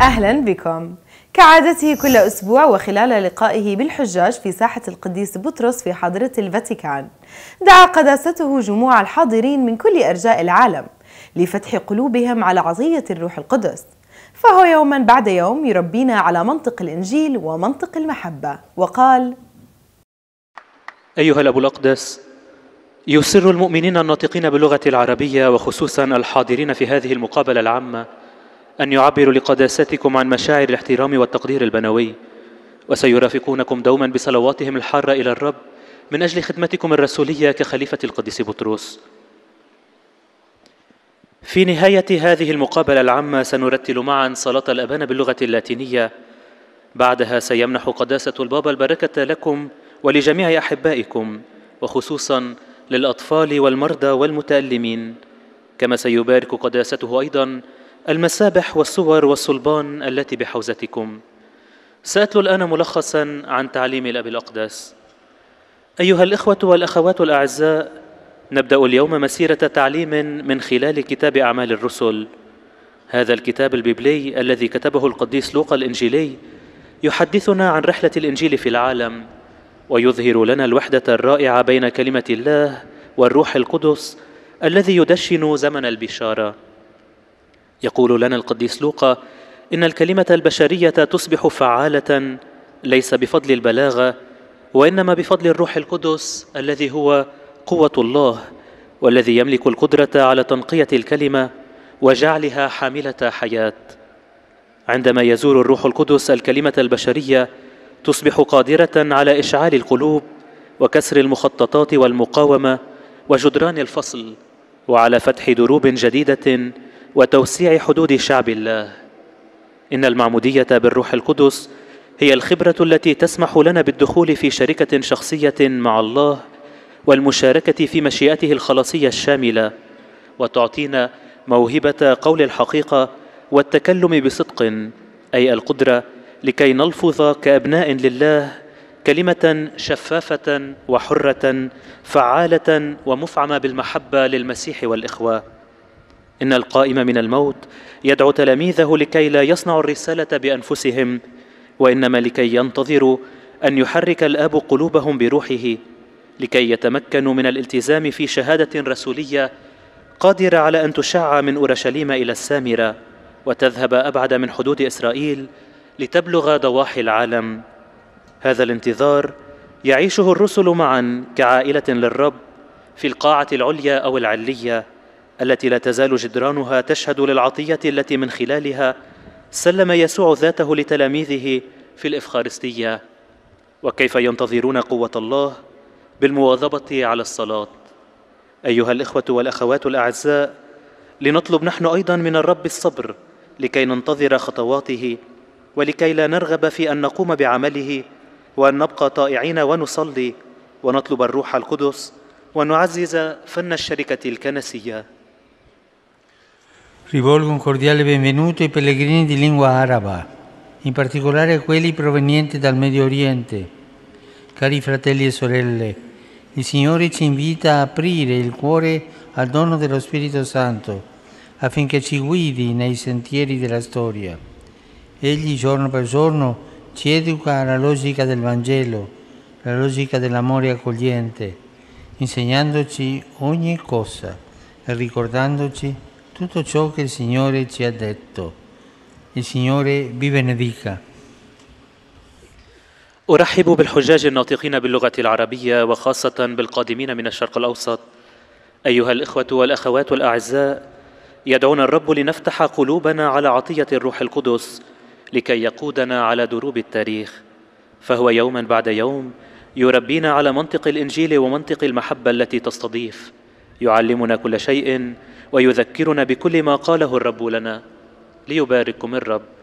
أهلا بكم كعادته كل أسبوع وخلال لقائه بالحجاج في ساحة القديس بطرس في حضرة الفاتيكان دعا قداسته جموع الحاضرين من كل أرجاء العالم لفتح قلوبهم على عطية الروح القدس فهو يوما بعد يوم يربينا على منطق الإنجيل ومنطق المحبة وقال أيها الأب الأقدس يسر المؤمنين الناطقين باللغة العربية وخصوصا الحاضرين في هذه المقابلة العامة أن يعبروا لقداستكم عن مشاعر الاحترام والتقدير البنوي وسيرافقونكم دوما بصلواتهم الحارة إلى الرب من أجل خدمتكم الرسولية كخليفة القديس بطرس في نهاية هذه المقابلة العامة سنرتل معا صلاة الأبان باللغة اللاتينية بعدها سيمنح قداسة البابا البركة لكم ولجميع أحبائكم وخصوصا للأطفال والمرضى والمتألمين كما سيبارك قداسته أيضا المسابح والصور والصلبان التي بحوزتكم سأتلو الآن ملخصا عن تعليم الأب الأقدس أيها الإخوة والأخوات الأعزاء نبدأ اليوم مسيرة تعليم من خلال كتاب أعمال الرسل هذا الكتاب البيبلي الذي كتبه القديس لوقا الإنجيلي يحدثنا عن رحلة الإنجيل في العالم ويظهر لنا الوحدة الرائعة بين كلمة الله والروح القدس الذي يدشن زمن البشاره يقول لنا القديس لوقا ان الكلمه البشريه تصبح فعاله ليس بفضل البلاغه وانما بفضل الروح القدس الذي هو قوه الله والذي يملك القدره على تنقيه الكلمه وجعلها حامله حياه عندما يزور الروح القدس الكلمه البشريه تصبح قادره على اشعال القلوب وكسر المخططات والمقاومه وجدران الفصل وعلى فتح دروب جديده وتوسيع حدود شعب الله إن المعمودية بالروح القدس هي الخبرة التي تسمح لنا بالدخول في شركة شخصية مع الله والمشاركة في مشيئته الخلاصية الشاملة وتعطينا موهبة قول الحقيقة والتكلم بصدق أي القدرة لكي نلفظ كأبناء لله كلمة شفافة وحرة فعالة ومفعمة بالمحبة للمسيح والإخوة إن القائم من الموت يدعو تلاميذه لكي لا يصنعوا الرسالة بأنفسهم وإنما لكي ينتظروا أن يحرك الآب قلوبهم بروحه لكي يتمكنوا من الالتزام في شهادة رسولية قادرة على أن تشع من أورشليم إلى السامرة وتذهب أبعد من حدود إسرائيل لتبلغ ضواحي العالم هذا الانتظار يعيشه الرسل معا كعائلة للرب في القاعة العليا أو العلية التي لا تزال جدرانها تشهد للعطيه التي من خلالها سلم يسوع ذاته لتلاميذه في الافخارستيه وكيف ينتظرون قوه الله بالمواظبه على الصلاه ايها الاخوه والاخوات الاعزاء لنطلب نحن ايضا من الرب الصبر لكي ننتظر خطواته ولكي لا نرغب في ان نقوم بعمله وان نبقى طائعين ونصلي ونطلب الروح القدس ونعزز فن الشركه الكنسيه Rivolgo un cordiale benvenuto ai pellegrini di lingua araba, in particolare a quelli provenienti dal Medio Oriente. Cari fratelli e sorelle, il Signore ci invita a aprire il cuore al dono dello Spirito Santo affinché ci guidi nei sentieri della storia. Egli giorno per giorno ci educa alla logica del Vangelo, la logica dell'amore accogliente, insegnandoci ogni cosa e ricordandoci tutto ciò che il Signore ci ha detto. Il Signore vi benedica. أرحب بالحجاج الناطقين باللغة العربية وخاصة بالقادمين من الشرق الأوسط. أيها الإخوة والأخوات والأعزاء، يدعون الرب لنفتح قلوبنا على عطية الروح القدس لكي يقودنا على دروب التاريخ. فهو يوما بعد يوم يربينا على منطق الإنجيل ومنطق المحبة التي تستضيف. يعلمنا كل شيء ويذكرنا بكل ما قاله الرب لنا ليبارككم الرب